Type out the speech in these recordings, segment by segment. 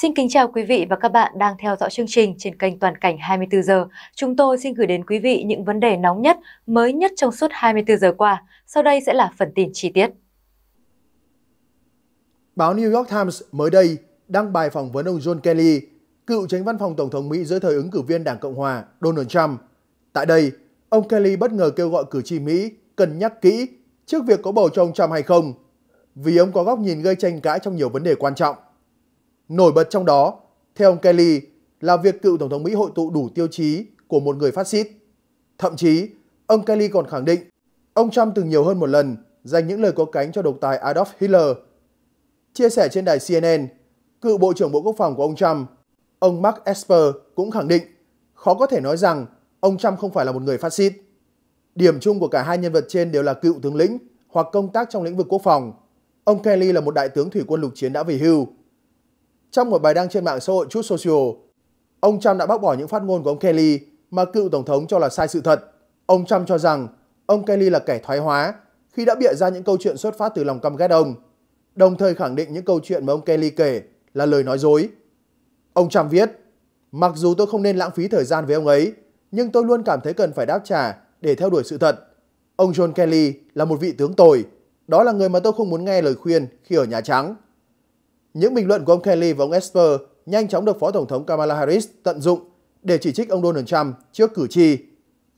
Xin kính chào quý vị và các bạn đang theo dõi chương trình trên kênh Toàn cảnh 24 giờ. Chúng tôi xin gửi đến quý vị những vấn đề nóng nhất, mới nhất trong suốt 24 giờ qua. Sau đây sẽ là phần tin chi tiết. Báo New York Times mới đây đăng bài phỏng vấn ông John Kelly, cựu tránh văn phòng Tổng thống Mỹ dưới thời ứng cử viên Đảng Cộng Hòa Donald Trump. Tại đây, ông Kelly bất ngờ kêu gọi cử tri Mỹ cân nhắc kỹ trước việc có bầu cho ông Trump hay không, vì ông có góc nhìn gây tranh cãi trong nhiều vấn đề quan trọng. Nổi bật trong đó, theo ông Kelly, là việc cựu Tổng thống Mỹ hội tụ đủ tiêu chí của một người phát xít. Thậm chí, ông Kelly còn khẳng định ông Trump từng nhiều hơn một lần dành những lời có cánh cho độc tài Adolf Hitler. Chia sẻ trên đài CNN, cựu Bộ trưởng Bộ Quốc phòng của ông Trump, ông Mark Esper cũng khẳng định khó có thể nói rằng ông Trump không phải là một người phát xít. Điểm chung của cả hai nhân vật trên đều là cựu tướng lĩnh hoặc công tác trong lĩnh vực quốc phòng. Ông Kelly là một đại tướng thủy quân lục chiến đã về hưu. Trong một bài đăng trên mạng xã hội Truth Social, ông Trump đã bác bỏ những phát ngôn của ông Kelly mà cựu Tổng thống cho là sai sự thật. Ông Trump cho rằng ông Kelly là kẻ thoái hóa khi đã bịa ra những câu chuyện xuất phát từ lòng căm ghét ông, đồng thời khẳng định những câu chuyện mà ông Kelly kể là lời nói dối. Ông Trump viết, mặc dù tôi không nên lãng phí thời gian với ông ấy, nhưng tôi luôn cảm thấy cần phải đáp trả để theo đuổi sự thật. Ông John Kelly là một vị tướng tồi, đó là người mà tôi không muốn nghe lời khuyên khi ở Nhà Trắng. Những bình luận của ông Kelly và ông Esper nhanh chóng được Phó Tổng thống Kamala Harris tận dụng để chỉ trích ông Donald Trump trước cử tri.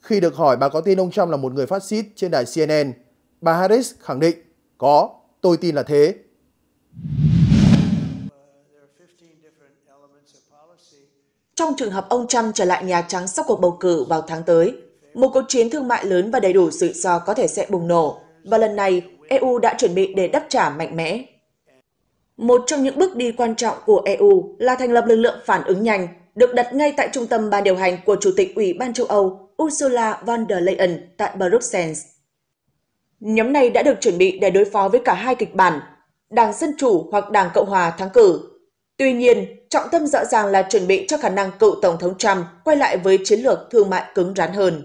Khi được hỏi bà có tin ông Trump là một người phát xít trên đài CNN, bà Harris khẳng định, có, tôi tin là thế. Trong trường hợp ông Trump trở lại Nhà Trắng sau cuộc bầu cử vào tháng tới, một cuộc chiến thương mại lớn và đầy đủ rủi ro có thể sẽ bùng nổ, và lần này EU đã chuẩn bị để đáp trả mạnh mẽ. Một trong những bước đi quan trọng của EU là thành lập lực lượng phản ứng nhanh, được đặt ngay tại trung tâm ban điều hành của Chủ tịch Ủy ban châu Âu Ursula von der Leyen tại Bruxelles. Nhóm này đã được chuẩn bị để đối phó với cả hai kịch bản, Đảng Dân Chủ hoặc Đảng Cộng Hòa thắng cử. Tuy nhiên, trọng tâm rõ ràng là chuẩn bị cho khả năng cựu Tổng thống Trump quay lại với chiến lược thương mại cứng rắn hơn.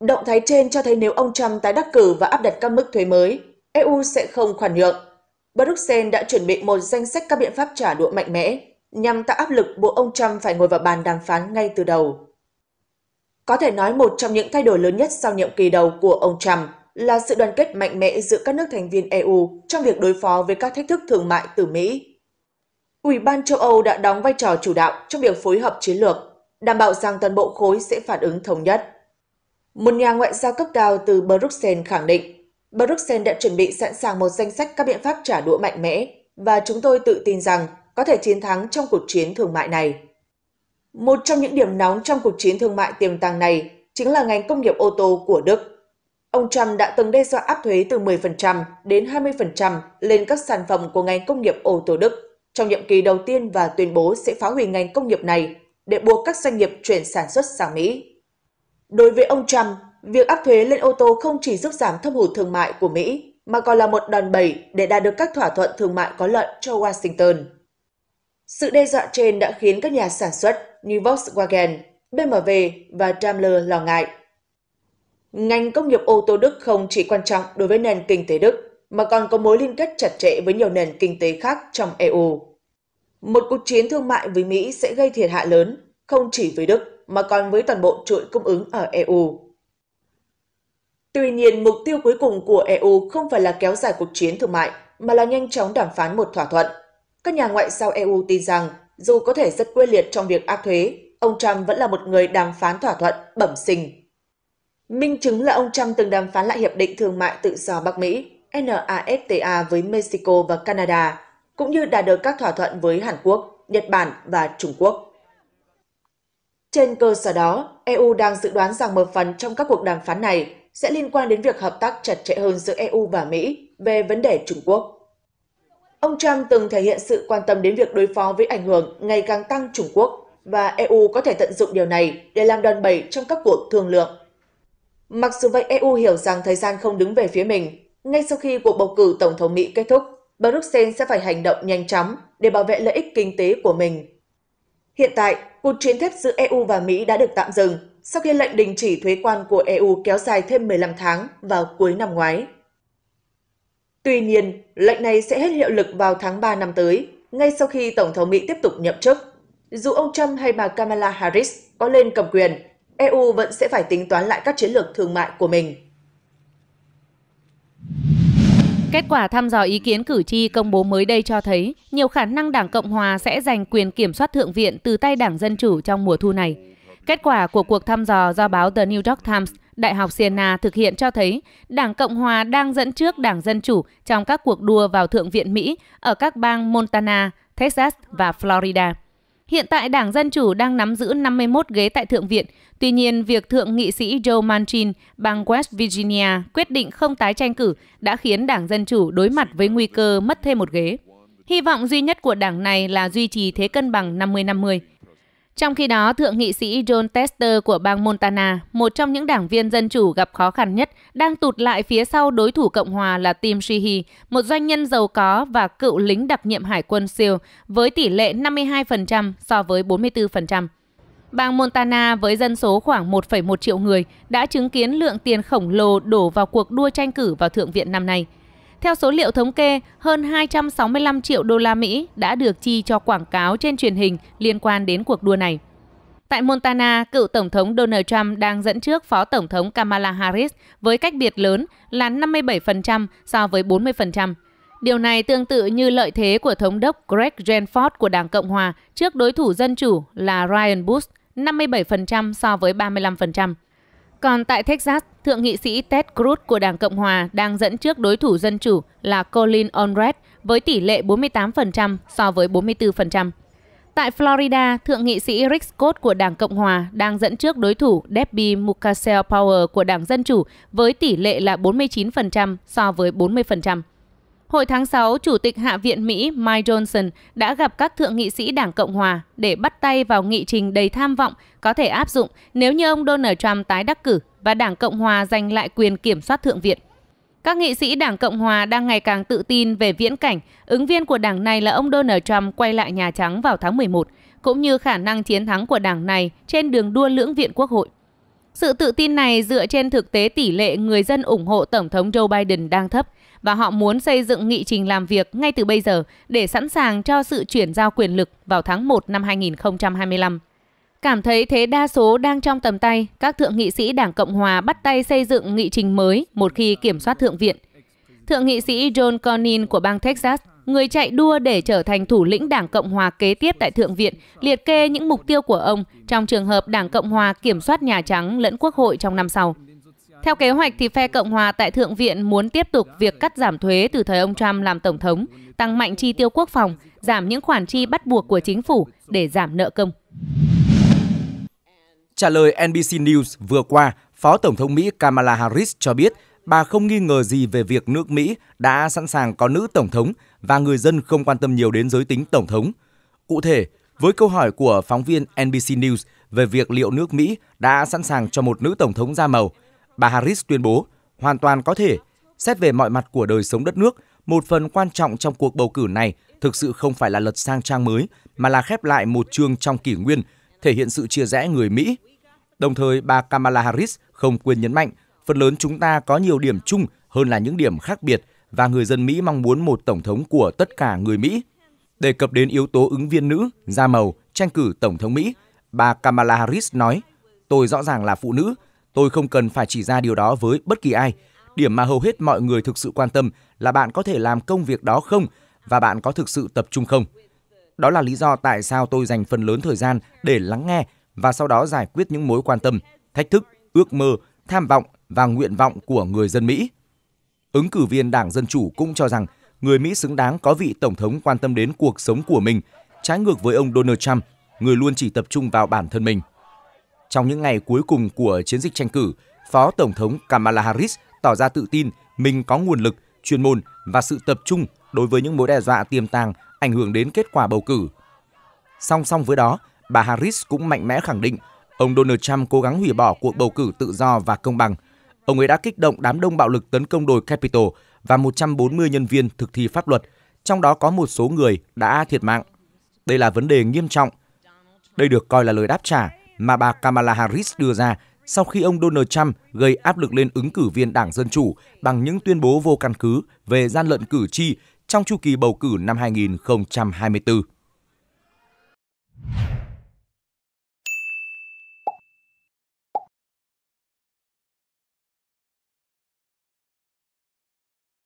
Động thái trên cho thấy nếu ông Trump tái đắc cử và áp đặt các mức thuế mới, EU sẽ không khoản nhượng Bruxelles đã chuẩn bị một danh sách các biện pháp trả đũa mạnh mẽ nhằm tạo áp lực buộc ông Trump phải ngồi vào bàn đàm phán ngay từ đầu. Có thể nói một trong những thay đổi lớn nhất sau nhiệm kỳ đầu của ông Trump là sự đoàn kết mạnh mẽ giữa các nước thành viên EU trong việc đối phó với các thách thức thương mại từ Mỹ. Ủy ban châu Âu đã đóng vai trò chủ đạo trong việc phối hợp chiến lược, đảm bảo rằng toàn bộ khối sẽ phản ứng thống nhất. Một nhà ngoại giao cấp cao từ Bruxelles khẳng định Bruxelles đã chuẩn bị sẵn sàng một danh sách các biện pháp trả đũa mạnh mẽ và chúng tôi tự tin rằng có thể chiến thắng trong cuộc chiến thương mại này. Một trong những điểm nóng trong cuộc chiến thương mại tiềm tàng này chính là ngành công nghiệp ô tô của Đức. Ông Trump đã từng đe dọa áp thuế từ 10% đến 20% lên các sản phẩm của ngành công nghiệp ô tô Đức trong nhiệm kỳ đầu tiên và tuyên bố sẽ phá hủy ngành công nghiệp này để buộc các doanh nghiệp chuyển sản xuất sang Mỹ. Đối với ông Trump, Việc áp thuế lên ô tô không chỉ giúp giảm thâm hụt thương mại của Mỹ, mà còn là một đòn bẩy để đạt được các thỏa thuận thương mại có lợi cho Washington. Sự đe dọa trên đã khiến các nhà sản xuất như Volkswagen, BMW và Daimler lo ngại. Ngành công nghiệp ô tô Đức không chỉ quan trọng đối với nền kinh tế Đức, mà còn có mối liên kết chặt chẽ với nhiều nền kinh tế khác trong EU. Một cuộc chiến thương mại với Mỹ sẽ gây thiệt hại lớn, không chỉ với Đức mà còn với toàn bộ chuỗi cung ứng ở EU. Tuy nhiên, mục tiêu cuối cùng của EU không phải là kéo dài cuộc chiến thương mại, mà là nhanh chóng đàm phán một thỏa thuận. Các nhà ngoại giao EU tin rằng, dù có thể rất quyết liệt trong việc áp thuế, ông Trump vẫn là một người đàm phán thỏa thuận bẩm sinh. Minh chứng là ông Trump từng đàm phán lại Hiệp định Thương mại Tự do Bắc Mỹ NAFTA với Mexico và Canada, cũng như đạt được các thỏa thuận với Hàn Quốc, Nhật Bản và Trung Quốc. Trên cơ sở đó, EU đang dự đoán rằng một phần trong các cuộc đàm phán này sẽ liên quan đến việc hợp tác chặt chẽ hơn giữa EU và Mỹ về vấn đề Trung Quốc. Ông Trump từng thể hiện sự quan tâm đến việc đối phó với ảnh hưởng ngày càng tăng Trung Quốc và EU có thể tận dụng điều này để làm đòn bẩy trong các cuộc thương lượng. Mặc dù vậy, EU hiểu rằng thời gian không đứng về phía mình. Ngay sau khi cuộc bầu cử Tổng thống Mỹ kết thúc, Bruxelles sẽ phải hành động nhanh chóng để bảo vệ lợi ích kinh tế của mình Hiện tại, cuộc chiến thép giữa EU và Mỹ đã được tạm dừng sau khi lệnh đình chỉ thuế quan của EU kéo dài thêm 15 tháng vào cuối năm ngoái. Tuy nhiên, lệnh này sẽ hết hiệu lực vào tháng 3 năm tới, ngay sau khi Tổng thống Mỹ tiếp tục nhậm chức. Dù ông Trump hay bà Kamala Harris có lên cầm quyền, EU vẫn sẽ phải tính toán lại các chiến lược thương mại của mình. Kết quả thăm dò ý kiến cử tri công bố mới đây cho thấy nhiều khả năng Đảng Cộng Hòa sẽ giành quyền kiểm soát Thượng viện từ tay Đảng Dân Chủ trong mùa thu này. Kết quả của cuộc thăm dò do báo The New York Times, Đại học Siena thực hiện cho thấy Đảng Cộng Hòa đang dẫn trước Đảng Dân Chủ trong các cuộc đua vào Thượng viện Mỹ ở các bang Montana, Texas và Florida. Hiện tại Đảng Dân Chủ đang nắm giữ 51 ghế tại Thượng viện. Tuy nhiên, việc Thượng nghị sĩ Joe Manchin, bang West Virginia, quyết định không tái tranh cử đã khiến Đảng Dân Chủ đối mặt với nguy cơ mất thêm một ghế. Hy vọng duy nhất của đảng này là duy trì thế cân bằng 50-50. Trong khi đó, Thượng nghị sĩ John Tester của bang Montana, một trong những đảng viên dân chủ gặp khó khăn nhất, đang tụt lại phía sau đối thủ Cộng hòa là Tim Sheehy, một doanh nhân giàu có và cựu lính đặc nhiệm hải quân SEAL, với tỷ lệ 52% so với 44%. Bang Montana với dân số khoảng 1,1 triệu người đã chứng kiến lượng tiền khổng lồ đổ vào cuộc đua tranh cử vào Thượng viện năm nay – theo số liệu thống kê, hơn 265 triệu đô la Mỹ đã được chi cho quảng cáo trên truyền hình liên quan đến cuộc đua này. Tại Montana, cựu Tổng thống Donald Trump đang dẫn trước Phó Tổng thống Kamala Harris với cách biệt lớn là 57% so với 40%. Điều này tương tự như lợi thế của Thống đốc Greg Jenford của Đảng Cộng Hòa trước đối thủ Dân Chủ là Ryan Bush, 57% so với 35%. Còn tại Texas, Thượng nghị sĩ Ted Cruz của Đảng Cộng Hòa đang dẫn trước đối thủ Dân Chủ là Colin Onred với tỷ lệ 48% so với 44%. Tại Florida, Thượng nghị sĩ Rick Scott của Đảng Cộng Hòa đang dẫn trước đối thủ Debbie Mukasey Power của Đảng Dân Chủ với tỷ lệ là 49% so với 40%. Hồi tháng 6, Chủ tịch Hạ viện Mỹ Mike Johnson đã gặp các thượng nghị sĩ Đảng Cộng Hòa để bắt tay vào nghị trình đầy tham vọng có thể áp dụng nếu như ông Donald Trump tái đắc cử và Đảng Cộng Hòa giành lại quyền kiểm soát Thượng viện. Các nghị sĩ Đảng Cộng Hòa đang ngày càng tự tin về viễn cảnh ứng viên của đảng này là ông Donald Trump quay lại Nhà Trắng vào tháng 11, cũng như khả năng chiến thắng của đảng này trên đường đua lưỡng viện Quốc hội. Sự tự tin này dựa trên thực tế tỷ lệ người dân ủng hộ Tổng thống Joe Biden đang thấp – và họ muốn xây dựng nghị trình làm việc ngay từ bây giờ để sẵn sàng cho sự chuyển giao quyền lực vào tháng 1 năm 2025. Cảm thấy thế đa số đang trong tầm tay, các thượng nghị sĩ Đảng Cộng Hòa bắt tay xây dựng nghị trình mới một khi kiểm soát Thượng viện. Thượng nghị sĩ John Cornyn của bang Texas, người chạy đua để trở thành thủ lĩnh Đảng Cộng Hòa kế tiếp tại Thượng viện, liệt kê những mục tiêu của ông trong trường hợp Đảng Cộng Hòa kiểm soát Nhà Trắng lẫn Quốc hội trong năm sau. Theo kế hoạch thì phe Cộng hòa tại Thượng viện muốn tiếp tục việc cắt giảm thuế từ thời ông Trump làm tổng thống, tăng mạnh chi tiêu quốc phòng, giảm những khoản chi bắt buộc của chính phủ để giảm nợ công. Trả lời NBC News vừa qua, Phó Tổng thống Mỹ Kamala Harris cho biết bà không nghi ngờ gì về việc nước Mỹ đã sẵn sàng có nữ tổng thống và người dân không quan tâm nhiều đến giới tính tổng thống. Cụ thể, với câu hỏi của phóng viên NBC News về việc liệu nước Mỹ đã sẵn sàng cho một nữ tổng thống da màu, Bà Harris tuyên bố, hoàn toàn có thể, xét về mọi mặt của đời sống đất nước, một phần quan trọng trong cuộc bầu cử này thực sự không phải là lật sang trang mới, mà là khép lại một chương trong kỷ nguyên, thể hiện sự chia rẽ người Mỹ. Đồng thời, bà Kamala Harris không quên nhấn mạnh, phần lớn chúng ta có nhiều điểm chung hơn là những điểm khác biệt và người dân Mỹ mong muốn một tổng thống của tất cả người Mỹ. Đề cập đến yếu tố ứng viên nữ, da màu, tranh cử tổng thống Mỹ, bà Kamala Harris nói, tôi rõ ràng là phụ nữ, Tôi không cần phải chỉ ra điều đó với bất kỳ ai. Điểm mà hầu hết mọi người thực sự quan tâm là bạn có thể làm công việc đó không và bạn có thực sự tập trung không. Đó là lý do tại sao tôi dành phần lớn thời gian để lắng nghe và sau đó giải quyết những mối quan tâm, thách thức, ước mơ, tham vọng và nguyện vọng của người dân Mỹ. Ứng cử viên Đảng Dân Chủ cũng cho rằng người Mỹ xứng đáng có vị Tổng thống quan tâm đến cuộc sống của mình, trái ngược với ông Donald Trump, người luôn chỉ tập trung vào bản thân mình. Trong những ngày cuối cùng của chiến dịch tranh cử, Phó Tổng thống Kamala Harris tỏ ra tự tin mình có nguồn lực, chuyên môn và sự tập trung đối với những mối đe dọa tiềm tàng ảnh hưởng đến kết quả bầu cử. Song song với đó, bà Harris cũng mạnh mẽ khẳng định ông Donald Trump cố gắng hủy bỏ cuộc bầu cử tự do và công bằng. Ông ấy đã kích động đám đông bạo lực tấn công đồi Capitol và 140 nhân viên thực thi pháp luật, trong đó có một số người đã thiệt mạng. Đây là vấn đề nghiêm trọng. Đây được coi là lời đáp trả mà bà Kamala Harris đưa ra sau khi ông Donald Trump gây áp lực lên ứng cử viên Đảng Dân Chủ bằng những tuyên bố vô căn cứ về gian lận cử tri trong chu kỳ bầu cử năm 2024.